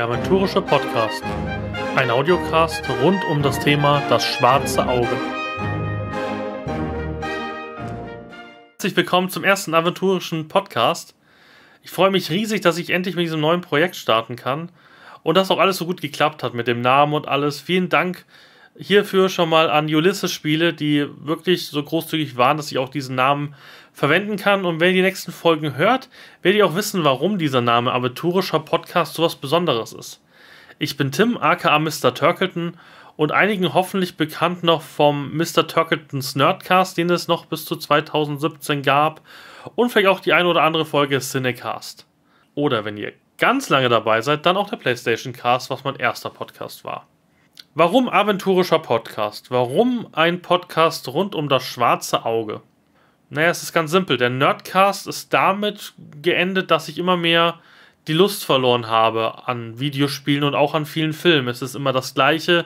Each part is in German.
Der Aventurische Podcast. Ein Audiocast rund um das Thema das schwarze Auge. Herzlich willkommen zum ersten aventurischen Podcast. Ich freue mich riesig, dass ich endlich mit diesem neuen Projekt starten kann und dass auch alles so gut geklappt hat mit dem Namen und alles. Vielen Dank hierfür schon mal an Ulysses-Spiele, die wirklich so großzügig waren, dass ich auch diesen Namen verwenden kann. Und wenn ihr die nächsten Folgen hört, werdet ihr auch wissen, warum dieser Name Abiturischer Podcast sowas Besonderes ist. Ich bin Tim, aka Mr. Turkleton und einigen hoffentlich bekannt noch vom Mr. Turkletons Nerdcast, den es noch bis zu 2017 gab und vielleicht auch die eine oder andere Folge Cinecast. Oder wenn ihr ganz lange dabei seid, dann auch der PlayStation Cast, was mein erster Podcast war. Warum aventurischer Podcast? Warum ein Podcast rund um das schwarze Auge? Naja, es ist ganz simpel. Der Nerdcast ist damit geendet, dass ich immer mehr die Lust verloren habe an Videospielen und auch an vielen Filmen. Es ist immer das Gleiche.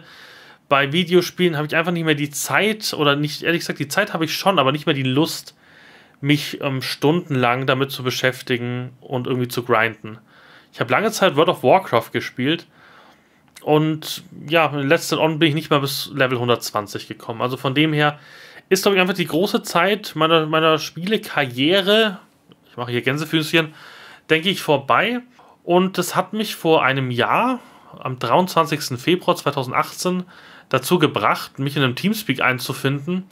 Bei Videospielen habe ich einfach nicht mehr die Zeit oder nicht, ehrlich gesagt, die Zeit habe ich schon, aber nicht mehr die Lust, mich ähm, stundenlang damit zu beschäftigen und irgendwie zu grinden. Ich habe lange Zeit World of Warcraft gespielt und ja, im letzten On bin ich nicht mal bis Level 120 gekommen. Also von dem her ist, glaube ich, einfach die große Zeit meiner, meiner Spielekarriere, ich mache hier Gänsefüßchen, denke ich, vorbei. Und das hat mich vor einem Jahr, am 23. Februar 2018, dazu gebracht, mich in einem Teamspeak einzufinden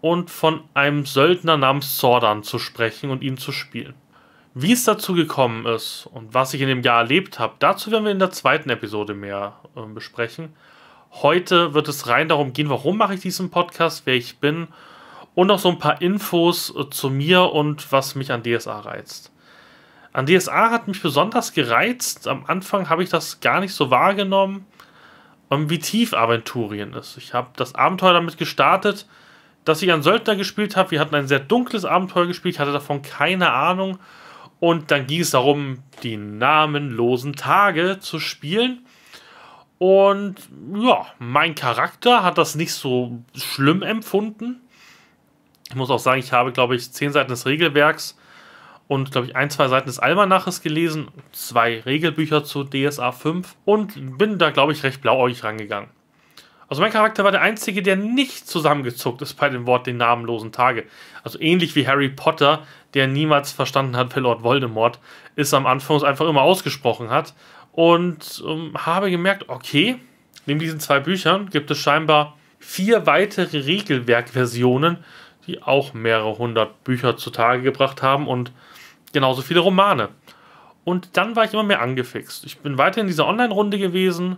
und von einem Söldner namens Zordan zu sprechen und ihn zu spielen. Wie es dazu gekommen ist und was ich in dem Jahr erlebt habe, dazu werden wir in der zweiten Episode mehr äh, besprechen. Heute wird es rein darum gehen, warum mache ich diesen Podcast, wer ich bin und noch so ein paar Infos äh, zu mir und was mich an DSA reizt. An DSA hat mich besonders gereizt. Am Anfang habe ich das gar nicht so wahrgenommen, ähm, wie tief Aventurien ist. Ich habe das Abenteuer damit gestartet, dass ich einen Söldner gespielt habe. Wir hatten ein sehr dunkles Abenteuer gespielt, ich hatte davon keine Ahnung und dann ging es darum, die namenlosen Tage zu spielen. Und ja, mein Charakter hat das nicht so schlimm empfunden. Ich muss auch sagen, ich habe, glaube ich, zehn Seiten des Regelwerks und, glaube ich, ein, zwei Seiten des Almanaches gelesen, zwei Regelbücher zu DSA 5 und bin da, glaube ich, recht blauäugig rangegangen. Also mein Charakter war der einzige, der nicht zusammengezuckt ist bei dem Wort den namenlosen Tage. Also ähnlich wie Harry Potter, der niemals verstanden hat, wer Lord Voldemort ist, am Anfang es einfach immer ausgesprochen hat. Und ähm, habe gemerkt, okay, neben diesen zwei Büchern gibt es scheinbar vier weitere Regelwerkversionen, die auch mehrere hundert Bücher zutage gebracht haben und genauso viele Romane. Und dann war ich immer mehr angefixt. Ich bin weiter in dieser Online-Runde gewesen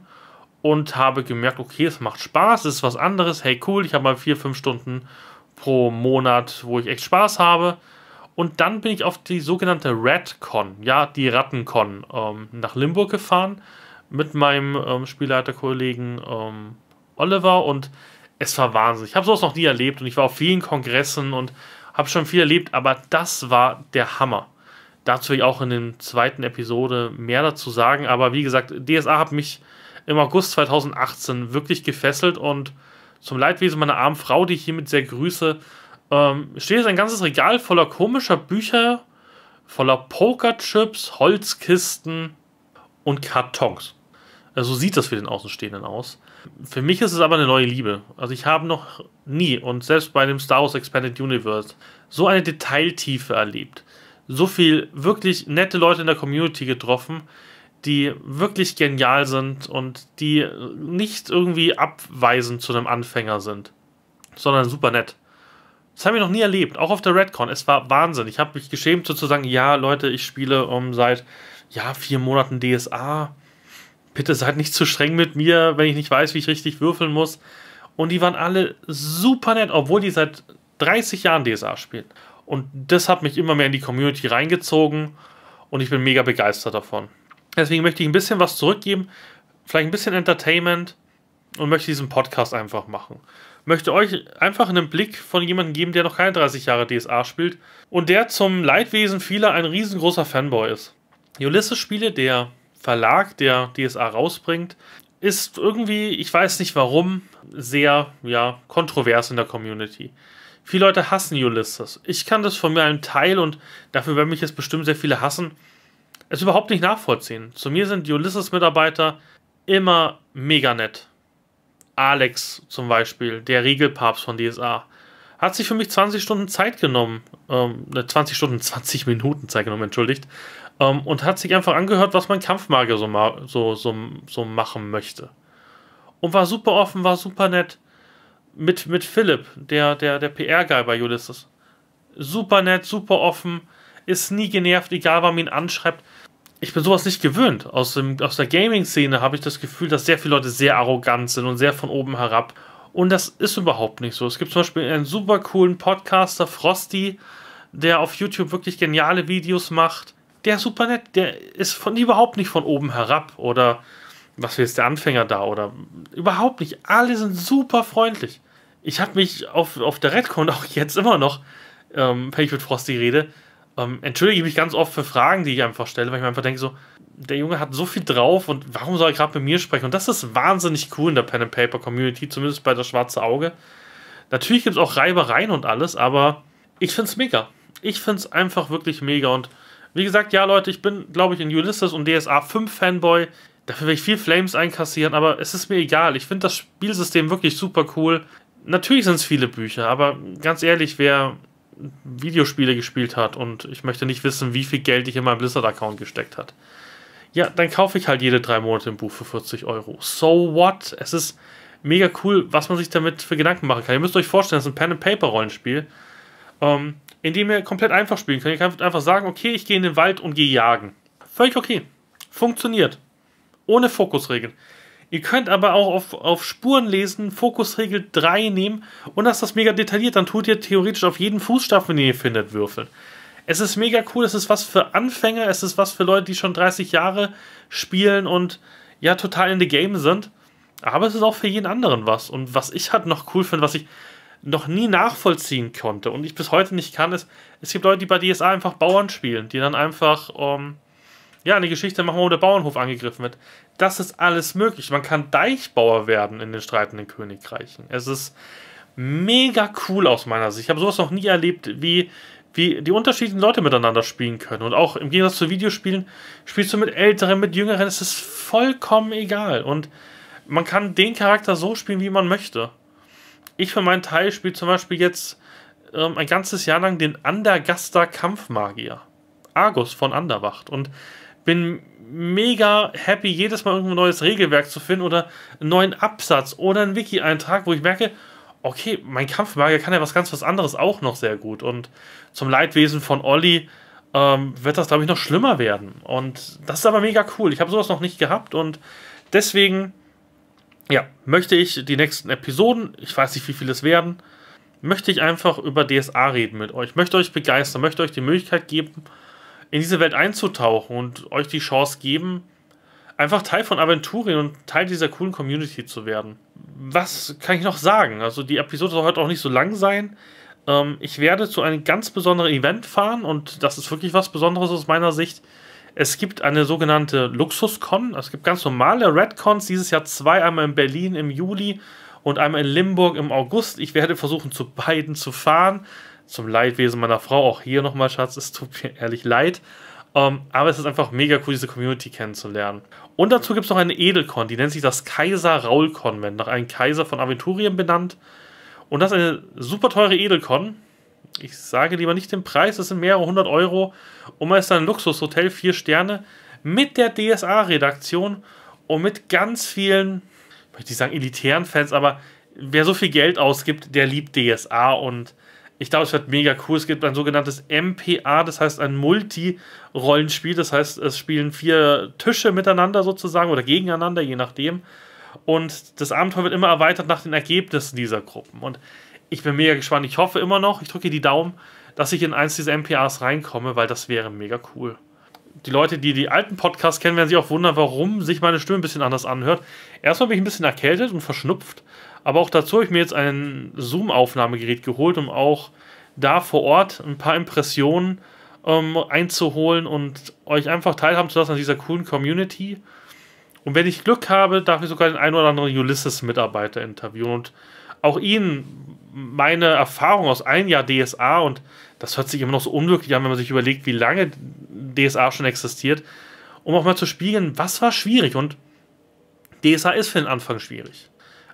und habe gemerkt, okay, es macht Spaß, es ist was anderes, hey cool, ich habe mal vier, fünf Stunden pro Monat, wo ich echt Spaß habe. Und dann bin ich auf die sogenannte Ratcon, ja, die Rattencon, ähm, nach Limburg gefahren mit meinem ähm, Spielleiterkollegen ähm, Oliver und es war Wahnsinn. Ich habe sowas noch nie erlebt und ich war auf vielen Kongressen und habe schon viel erlebt, aber das war der Hammer. Dazu will ich auch in der zweiten Episode mehr dazu sagen, aber wie gesagt, DSA hat mich im August 2018 wirklich gefesselt und zum Leidwesen meiner armen Frau, die ich hiermit sehr grüße, ähm, steht jetzt ein ganzes Regal voller komischer Bücher, voller Pokerchips, Holzkisten und Kartons. Also sieht das für den Außenstehenden aus. Für mich ist es aber eine neue Liebe. Also ich habe noch nie und selbst bei dem Star Wars Expanded Universe so eine Detailtiefe erlebt. So viel wirklich nette Leute in der Community getroffen, die wirklich genial sind und die nicht irgendwie abweisend zu einem Anfänger sind, sondern super nett. Das habe ich noch nie erlebt, auch auf der Redcon. Es war Wahnsinn. Ich habe mich geschämt, sozusagen, ja, Leute, ich spiele um seit ja, vier Monaten DSA. Bitte seid nicht zu streng mit mir, wenn ich nicht weiß, wie ich richtig würfeln muss. Und die waren alle super nett, obwohl die seit 30 Jahren DSA spielen. Und das hat mich immer mehr in die Community reingezogen und ich bin mega begeistert davon. Deswegen möchte ich ein bisschen was zurückgeben, vielleicht ein bisschen Entertainment und möchte diesen Podcast einfach machen. Möchte euch einfach einen Blick von jemandem geben, der noch keine 30 Jahre DSA spielt und der zum Leidwesen vieler ein riesengroßer Fanboy ist. Ulysses-Spiele, der Verlag, der DSA rausbringt, ist irgendwie, ich weiß nicht warum, sehr ja, kontrovers in der Community. Viele Leute hassen Ulysses. Ich kann das von mir einem Teil und dafür werden mich jetzt bestimmt sehr viele hassen es überhaupt nicht nachvollziehen. Zu mir sind die Ulysses-Mitarbeiter immer mega nett. Alex zum Beispiel, der Riegelpapst von DSA, hat sich für mich 20 Stunden Zeit genommen, ähm, 20 ne, Stunden, 20 Minuten Zeit genommen, entschuldigt, ähm, und hat sich einfach angehört, was mein Kampfmagier so, ma so, so, so machen möchte. Und war super offen, war super nett. Mit, mit Philipp, der, der, der PR-Guy bei Ulysses. Super nett, super offen, ist nie genervt, egal wann man ihn anschreibt ich bin sowas nicht gewöhnt. Aus, dem, aus der Gaming-Szene habe ich das Gefühl, dass sehr viele Leute sehr arrogant sind und sehr von oben herab. Und das ist überhaupt nicht so. Es gibt zum Beispiel einen super coolen Podcaster, Frosty, der auf YouTube wirklich geniale Videos macht. Der ist super nett. Der ist von überhaupt nicht von oben herab oder was will jetzt der Anfänger da oder überhaupt nicht. Alle sind super freundlich. Ich habe mich auf, auf der Redcon auch jetzt immer noch, ähm, wenn ich mit Frosty rede, ähm, entschuldige ich mich ganz oft für Fragen, die ich einfach stelle, weil ich mir einfach denke, so, der Junge hat so viel drauf und warum soll er gerade mit mir sprechen? Und das ist wahnsinnig cool in der Pen and Paper Community, zumindest bei der schwarze Auge. Natürlich gibt es auch Reibereien und alles, aber ich finde es mega. Ich finde es einfach wirklich mega. Und wie gesagt, ja, Leute, ich bin, glaube ich, ein Ulysses und DSA 5 Fanboy. Dafür werde ich viel Flames einkassieren, aber es ist mir egal. Ich finde das Spielsystem wirklich super cool. Natürlich sind es viele Bücher, aber ganz ehrlich, wer Videospiele gespielt hat und ich möchte nicht wissen, wie viel Geld ich in meinen Blizzard-Account gesteckt hat. Ja, dann kaufe ich halt jede drei Monate ein Buch für 40 Euro. So what? Es ist mega cool, was man sich damit für Gedanken machen kann. Ihr müsst euch vorstellen, es ist ein Pen-and-Paper-Rollenspiel, ähm, in dem ihr komplett einfach spielen könnt. Ihr könnt einfach sagen, okay, ich gehe in den Wald und gehe jagen. Völlig okay. Funktioniert. Ohne Fokusregeln. Ihr könnt aber auch auf, auf Spuren lesen, Fokusregel 3 nehmen und das ist mega detailliert. Dann tut ihr theoretisch auf jeden Fußstapfen, den ihr findet, würfeln. Es ist mega cool, es ist was für Anfänger, es ist was für Leute, die schon 30 Jahre spielen und ja, total in the game sind. Aber es ist auch für jeden anderen was. Und was ich halt noch cool finde, was ich noch nie nachvollziehen konnte und ich bis heute nicht kann, ist, es gibt Leute, die bei DSA einfach Bauern spielen, die dann einfach ähm, ja, eine Geschichte machen, wo der Bauernhof angegriffen wird. Das ist alles möglich. Man kann Deichbauer werden in den streitenden Königreichen. Es ist mega cool aus meiner Sicht. Ich habe sowas noch nie erlebt, wie, wie die unterschiedlichen Leute miteinander spielen können. Und auch im Gegensatz zu Videospielen spielst du mit Älteren, mit Jüngeren. Es ist vollkommen egal. Und man kann den Charakter so spielen, wie man möchte. Ich für meinen Teil spiele zum Beispiel jetzt ähm, ein ganzes Jahr lang den Andergaster Kampfmagier. Argus von Anderwacht. Und bin mega happy, jedes Mal irgendein neues Regelwerk zu finden oder einen neuen Absatz oder einen Wiki-Eintrag, wo ich merke, okay, mein Kampfmagier kann ja was ganz was anderes auch noch sehr gut. Und zum Leidwesen von Olli ähm, wird das, glaube ich, noch schlimmer werden. Und das ist aber mega cool. Ich habe sowas noch nicht gehabt und deswegen, ja, möchte ich die nächsten Episoden, ich weiß nicht, wie viele es werden, möchte ich einfach über DSA reden mit euch. Möchte euch begeistern, möchte euch die Möglichkeit geben, in diese Welt einzutauchen und euch die Chance geben, einfach Teil von Aventurien und Teil dieser coolen Community zu werden. Was kann ich noch sagen? Also die Episode soll heute auch nicht so lang sein. Ähm, ich werde zu einem ganz besonderen Event fahren und das ist wirklich was Besonderes aus meiner Sicht. Es gibt eine sogenannte Luxuscon. Es gibt ganz normale Redcons, dieses Jahr zwei, einmal in Berlin im Juli und einmal in Limburg im August. Ich werde versuchen, zu beiden zu fahren zum Leidwesen meiner Frau. Auch hier nochmal, Schatz, es tut mir ehrlich leid. Um, ähm, aber es ist einfach mega cool, diese Community kennenzulernen. Und dazu gibt es noch eine Edelkon, die nennt sich das Kaiser-Raul-Konvent, nach einem Kaiser von Aventurien benannt. Und das ist eine super teure Edelkon. Ich sage lieber nicht den Preis, es sind mehrere hundert Euro. Und man ist ein Luxushotel, vier Sterne, mit der DSA-Redaktion und mit ganz vielen, möchte ich sagen, elitären Fans, aber wer so viel Geld ausgibt, der liebt DSA und ich glaube, es wird mega cool. Es gibt ein sogenanntes MPA, das heißt ein Multi-Rollenspiel. Das heißt, es spielen vier Tische miteinander sozusagen oder gegeneinander, je nachdem. Und das Abenteuer wird immer erweitert nach den Ergebnissen dieser Gruppen. Und ich bin mega gespannt. Ich hoffe immer noch, ich drücke die Daumen, dass ich in eins dieser MPAs reinkomme, weil das wäre mega cool. Die Leute, die die alten Podcasts kennen, werden sich auch wundern, warum sich meine Stimme ein bisschen anders anhört. Erstmal bin ich ein bisschen erkältet und verschnupft. Aber auch dazu habe ich mir jetzt ein Zoom-Aufnahmegerät geholt, um auch da vor Ort ein paar Impressionen ähm, einzuholen und euch einfach teilhaben zu lassen an dieser coolen Community. Und wenn ich Glück habe, darf ich sogar den einen oder anderen Ulysses-Mitarbeiter interviewen und auch ihnen meine Erfahrung aus einem Jahr DSA und das hört sich immer noch so unglücklich an, wenn man sich überlegt, wie lange DSA schon existiert, um auch mal zu spiegeln, was war schwierig und DSA ist für den Anfang schwierig.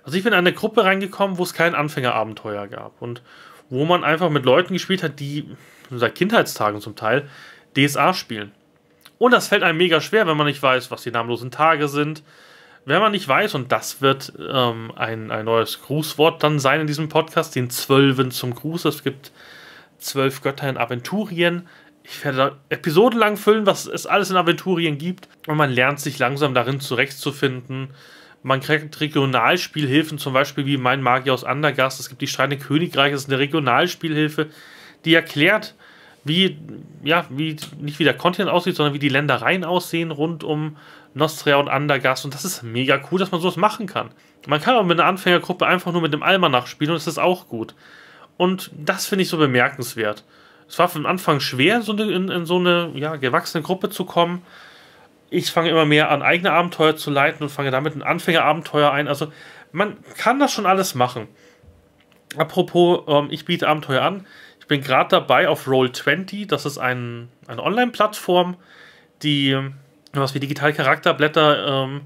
Also ich bin in eine Gruppe reingekommen, wo es kein Anfängerabenteuer gab und wo man einfach mit Leuten gespielt hat, die seit Kindheitstagen zum Teil DSA spielen. Und das fällt einem mega schwer, wenn man nicht weiß, was die namenlosen Tage sind. Wenn man nicht weiß, und das wird ähm, ein, ein neues Grußwort dann sein in diesem Podcast, den Zwölfen zum Gruß. Es gibt zwölf Götter in Aventurien. Ich werde da episodenlang füllen, was es alles in Aventurien gibt. Und man lernt sich langsam darin zurechtzufinden, man kriegt Regionalspielhilfen, zum Beispiel wie mein Magier aus Andergast. Es gibt die Steine Königreiches, das ist eine Regionalspielhilfe, die erklärt, wie, ja, wie, nicht wie der Kontinent aussieht, sondern wie die Ländereien aussehen rund um Nostria und Andergast. Und das ist mega cool, dass man sowas machen kann. Man kann auch mit einer Anfängergruppe einfach nur mit dem Almanach spielen und das ist auch gut. Und das finde ich so bemerkenswert. Es war von Anfang schwer, in, in so eine ja, gewachsene Gruppe zu kommen, ich fange immer mehr an, eigene Abenteuer zu leiten und fange damit ein Anfängerabenteuer ein. Also man kann das schon alles machen. Apropos, ähm, ich biete Abenteuer an. Ich bin gerade dabei auf Roll20. Das ist ein, eine Online-Plattform, die was wie digitale Charakterblätter ähm,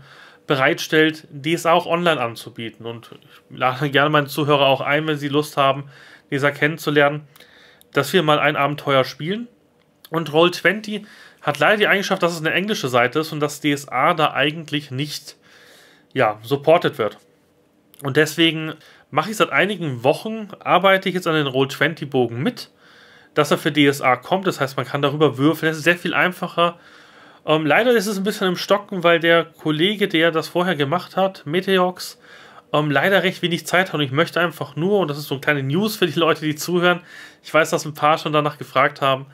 bereitstellt, die es auch online anzubieten. Und ich lade gerne meine Zuhörer auch ein, wenn sie Lust haben, Leser kennenzulernen, dass wir mal ein Abenteuer spielen. Und Roll20 hat leider die Eigenschaft, dass es eine englische Seite ist und dass DSA da eigentlich nicht ja, supported wird. Und deswegen mache ich seit einigen Wochen, arbeite ich jetzt an den Roll20-Bogen mit, dass er für DSA kommt. Das heißt, man kann darüber würfeln. Das ist sehr viel einfacher. Ähm, leider ist es ein bisschen im Stocken, weil der Kollege, der das vorher gemacht hat, Meteox, ähm, leider recht wenig Zeit hat. Und ich möchte einfach nur, und das ist so eine kleine News für die Leute, die zuhören, ich weiß, dass ein paar schon danach gefragt haben,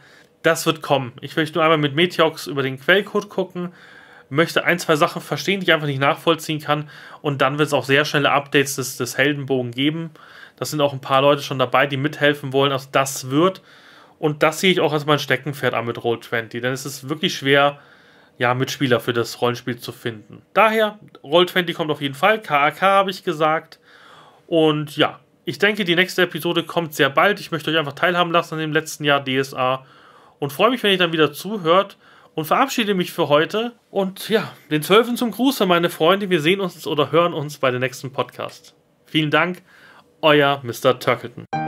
das wird kommen. Ich möchte nur einmal mit Meteox über den Quellcode gucken, möchte ein, zwei Sachen verstehen, die ich einfach nicht nachvollziehen kann. Und dann wird es auch sehr schnelle Updates des, des Heldenbogen geben. Da sind auch ein paar Leute schon dabei, die mithelfen wollen. Also das wird. Und das sehe ich auch als mein Steckenpferd an mit Roll20. Denn es ist wirklich schwer, ja, Mitspieler für das Rollenspiel zu finden. Daher, Roll20 kommt auf jeden Fall. KAK habe ich gesagt. Und ja, ich denke, die nächste Episode kommt sehr bald. Ich möchte euch einfach teilhaben lassen an dem letzten Jahr DSA und freue mich, wenn ihr dann wieder zuhört und verabschiede mich für heute und ja, den Zwölfen zum Gruße, meine Freunde. Wir sehen uns oder hören uns bei dem nächsten Podcast. Vielen Dank, euer Mr. Turkleton.